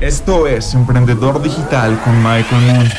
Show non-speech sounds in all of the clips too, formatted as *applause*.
Esto es Emprendedor Digital con Michael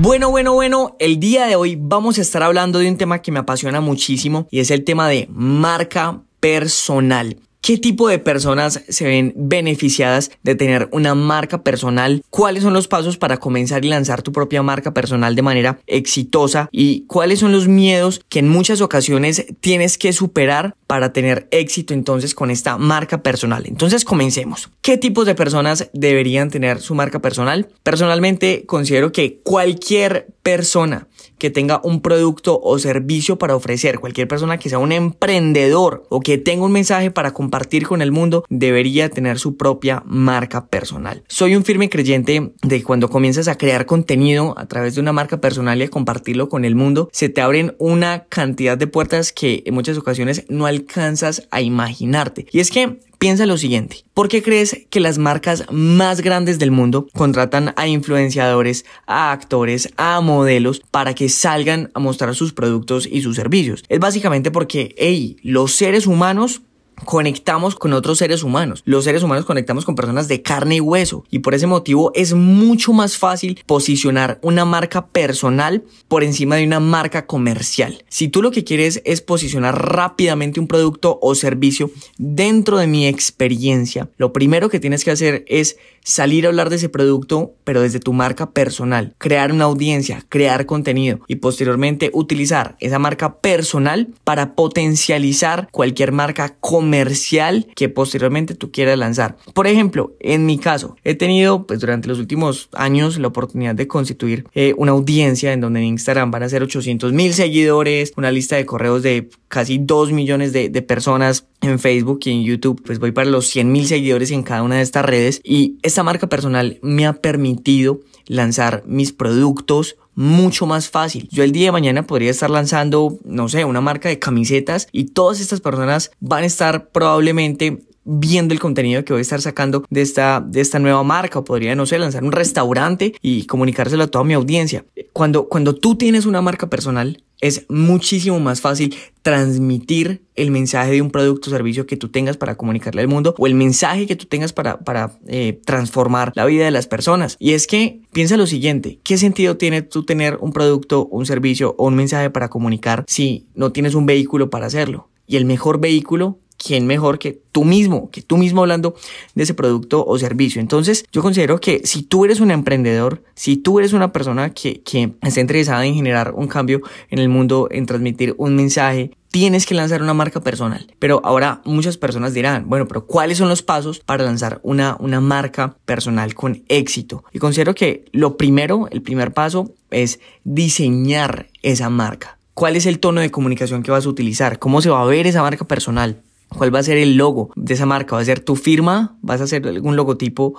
Bueno, bueno, bueno, el día de hoy vamos a estar hablando de un tema que me apasiona muchísimo y es el tema de marca personal. ¿Qué tipo de personas se ven beneficiadas de tener una marca personal? ¿Cuáles son los pasos para comenzar y lanzar tu propia marca personal de manera exitosa? ¿Y cuáles son los miedos que en muchas ocasiones tienes que superar para tener éxito entonces con esta marca personal? Entonces comencemos. ¿Qué tipos de personas deberían tener su marca personal? Personalmente considero que cualquier persona que tenga un producto o servicio para ofrecer, cualquier persona que sea un emprendedor o que tenga un mensaje para compartir con el mundo, debería tener su propia marca personal. Soy un firme creyente de que cuando comienzas a crear contenido a través de una marca personal y a compartirlo con el mundo, se te abren una cantidad de puertas que en muchas ocasiones no alcanzas a imaginarte. Y es que Piensa lo siguiente, ¿por qué crees que las marcas más grandes del mundo contratan a influenciadores, a actores, a modelos para que salgan a mostrar sus productos y sus servicios? Es básicamente porque, los seres humanos conectamos con otros seres humanos. Los seres humanos conectamos con personas de carne y hueso y por ese motivo es mucho más fácil posicionar una marca personal por encima de una marca comercial. Si tú lo que quieres es posicionar rápidamente un producto o servicio dentro de mi experiencia, lo primero que tienes que hacer es salir a hablar de ese producto, pero desde tu marca personal, crear una audiencia, crear contenido y posteriormente utilizar esa marca personal para potencializar cualquier marca comercial que posteriormente tú quieras lanzar. Por ejemplo, en mi caso, he tenido pues durante los últimos años la oportunidad de constituir eh, una audiencia en donde en Instagram van a ser 800 mil seguidores, una lista de correos de casi 2 millones de, personas en Facebook y en YouTube, pues voy para los 100 mil seguidores en cada una de estas redes y esta marca personal me ha permitido lanzar mis productos mucho más fácil. Yo el día de mañana podría estar lanzando, no sé, una marca de camisetas y todas estas personas van a estar probablemente Viendo el contenido que voy a estar sacando de esta, de esta nueva marca o podría, no sé, lanzar un restaurante y comunicárselo a toda mi audiencia. Cuando, cuando tú tienes una marca personal, es muchísimo más fácil transmitir el mensaje de un producto o servicio que tú tengas para comunicarle al mundo o el mensaje que tú tengas para, para eh, transformar la vida de las personas. Y es que piensa lo siguiente, ¿qué sentido tiene tú tener un producto, un servicio o un mensaje para comunicar si no tienes un vehículo para hacerlo? Y el mejor vehículo ¿quién mejor que tú mismo, que tú mismo hablando de ese producto o servicio? Entonces, yo considero que si tú eres un emprendedor, si tú eres una persona que, está interesada en generar un cambio en el mundo, en transmitir un mensaje, tienes que lanzar una marca personal. Pero ahora muchas personas dirán, bueno, pero ¿cuáles son los pasos para lanzar una, una marca personal con éxito? Y considero que lo primero, el primer paso es diseñar esa marca. ¿Cuál es el tono de comunicación que vas a utilizar? ¿Cómo se va a ver esa marca personal? cuál va a ser el logo de esa marca. ¿Va a ser tu firma? ¿Vas a hacer algún logotipo,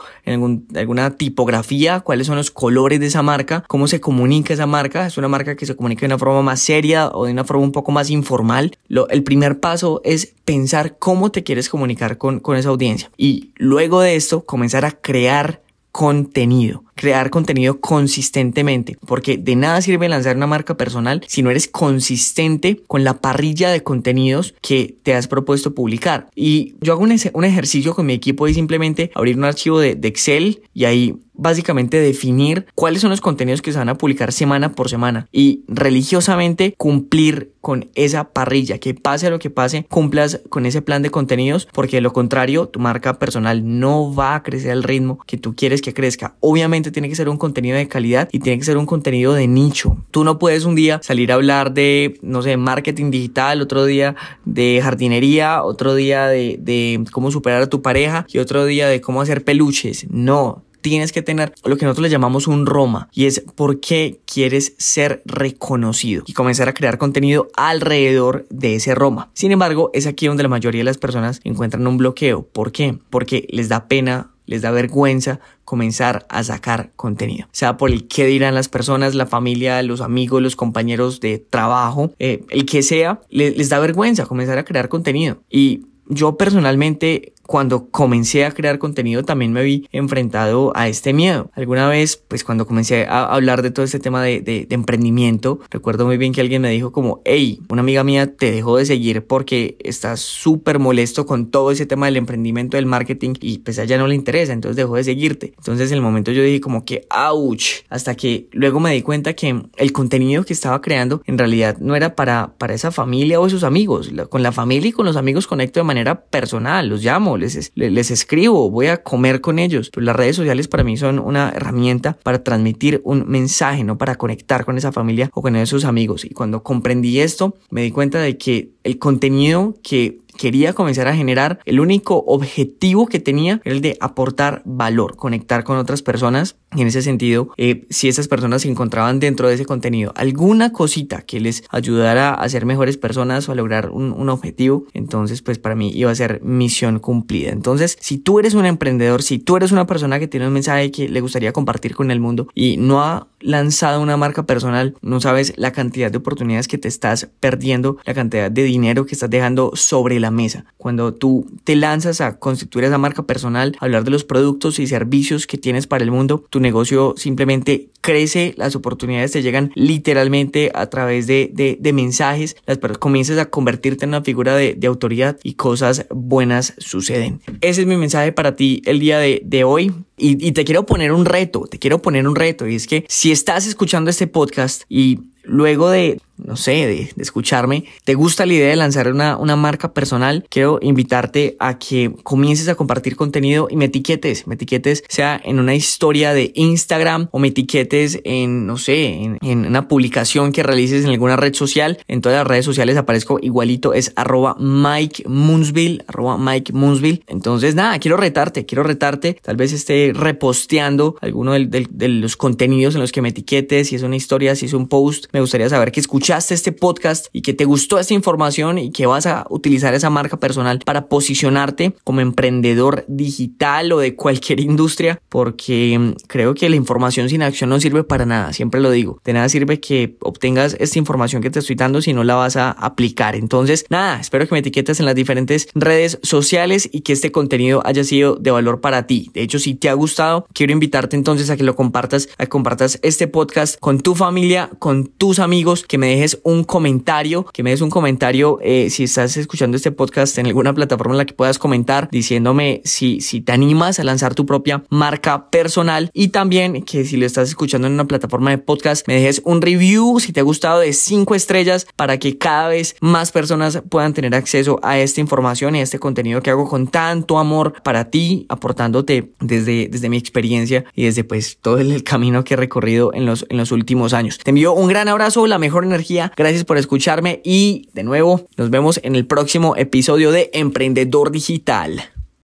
alguna tipografía? ¿Cuáles son los colores de esa marca? ¿Cómo se comunica esa marca? ¿Es una marca que se comunica de una forma más seria o de una forma un poco más informal? el primer paso es pensar cómo te quieres comunicar con esa audiencia. Y luego de esto, comenzar a crear contenido crear contenido consistentemente, porque de nada sirve lanzar una marca personal si no eres consistente con la parrilla de contenidos que te has propuesto publicar. Y yo hago un, ejercicio con mi equipo y simplemente abrir un archivo de, de Excel y ahí básicamente definir cuáles son los contenidos que se van a publicar semana por semana y religiosamente cumplir con esa parrilla, que pase lo que pase, cumplas con ese plan de contenidos, porque de lo contrario, tu marca personal no va a crecer al ritmo que tú quieres que crezca. Obviamente tiene que ser un contenido de calidad y tiene que ser un contenido de nicho. Tú no puedes un día salir a hablar de, no sé, marketing digital, otro día de jardinería, otro día de, de cómo superar a tu pareja y otro día de cómo hacer peluches. No, tienes que tener lo que nosotros le llamamos un Roma y es por qué quieres ser reconocido y comenzar a crear contenido alrededor de ese Roma. Sin embargo, es aquí donde la mayoría de las personas encuentran un bloqueo. ¿Por qué? Porque les da pena les da vergüenza comenzar a sacar contenido, sea por el que dirán las personas, la familia, los amigos, los compañeros de trabajo, eh, el que sea, les da vergüenza comenzar a crear contenido. Y yo personalmente cuando comencé a crear contenido también me vi enfrentado a este miedo. Alguna vez, pues cuando comencé a hablar de todo este tema de, emprendimiento, recuerdo muy bien que alguien me dijo como, hey, una amiga mía te dejó de seguir porque estás súper molesto con todo ese tema del emprendimiento, del marketing y pues a ella no le interesa, entonces dejó de seguirte. Entonces en el momento yo dije como que, ouch, hasta que luego me di cuenta que el contenido que estaba creando en realidad no era para, para esa familia o esos amigos. con la familia y con los amigos conecto de manera personal, los llamo, les, escribo, voy a comer con ellos. Pues las redes sociales para mí son una herramienta para transmitir un mensaje, no para conectar con esa familia o con esos amigos. Y cuando comprendí esto, me di cuenta de que el contenido que quería comenzar a generar, el único objetivo que tenía era el de aportar valor, conectar con otras personas y en ese sentido, eh, si esas personas se encontraban dentro de ese contenido alguna cosita que les ayudara a ser mejores personas o a lograr un, un, objetivo, entonces pues para mí iba a ser misión cumplida. Entonces, si tú eres un emprendedor, si tú eres una persona que tiene un mensaje que le gustaría compartir con el mundo y no ha lanzado una marca personal, no sabes la cantidad de oportunidades que te estás perdiendo, la cantidad de dinero que estás dejando sobre la mesa. Cuando tú te lanzas a constituir esa marca personal, hablar de los productos y servicios que tienes para el mundo, tú negocio simplemente crece, las oportunidades te llegan literalmente a través de, mensajes, las personas comienzas a convertirte en una figura de, autoridad y cosas buenas suceden. Ese es mi mensaje para ti el día de, hoy. Y, y te quiero poner un reto, te quiero poner un reto. Y es que si estás escuchando este podcast y luego de no sé, de, escucharme, te gusta la idea de lanzar una, una marca personal, quiero invitarte a que comiences a compartir contenido y me etiquetes, me etiquetes sea en una historia de Instagram o me etiquetes en, no sé, en, una publicación que realices en alguna red social, en todas las redes sociales aparezco igualito, es arroba Mike Moonsville, arroba Mike Moonsville. Entonces, nada, quiero retarte, quiero retarte, tal vez esté reposteando alguno de, los contenidos en los que me etiquetes, si es una historia, si es un post, me gustaría saber qué escuchas este podcast y que te gustó esta información y que vas a utilizar esa marca personal para posicionarte como emprendedor digital o de cualquier *laughs* industria, porque mm, creo que la información sin acción no sirve para nada, siempre lo digo. De nada sirve que obtengas esta información que te estoy dando si no la vas a aplicar. Entonces, nada, espero que me etiquetes en las diferentes redes sociales y que este contenido haya sido de valor para ti. De hecho, si te ha gustado, quiero invitarte entonces a que lo compartas, a que compartas este podcast con tu familia, con tus amigos, que me dejes un comentario, que me des un comentario eh, si estás escuchando este podcast en alguna plataforma en la que puedas comentar diciéndome si, si te animas a lanzar tu propia marca personal y también que si lo estás escuchando en una plataforma de podcast me dejes un review si te ha gustado de cinco estrellas para que cada vez más personas puedan tener acceso a esta información y a este contenido que hago con tanto amor para ti, aportándote desde, desde mi experiencia y desde pues todo el camino que he recorrido en los, en los últimos años. Te envío un gran abrazo, la mejor energía Gracias por escucharme y de nuevo nos vemos en el próximo episodio de Emprendedor Digital.